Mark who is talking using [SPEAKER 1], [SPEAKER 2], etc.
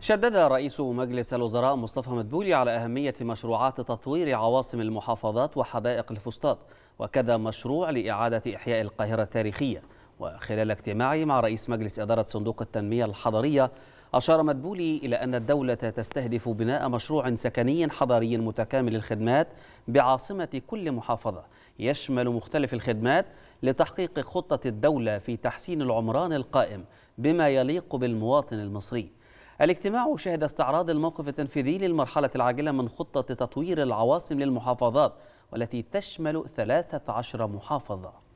[SPEAKER 1] شدد رئيس مجلس الوزراء مصطفى مدبولي على أهمية مشروعات تطوير عواصم المحافظات وحدائق الفسطاط وكذا مشروع لإعادة إحياء القاهرة التاريخية وخلال اجتماعه مع رئيس مجلس إدارة صندوق التنمية الحضرية أشار مدبولي إلى أن الدولة تستهدف بناء مشروع سكني حضري متكامل الخدمات بعاصمة كل محافظة يشمل مختلف الخدمات لتحقيق خطة الدولة في تحسين العمران القائم بما يليق بالمواطن المصري الاجتماع شهد استعراض الموقف التنفيذي للمرحلة العاجلة من خطة تطوير العواصم للمحافظات والتي تشمل 13 محافظة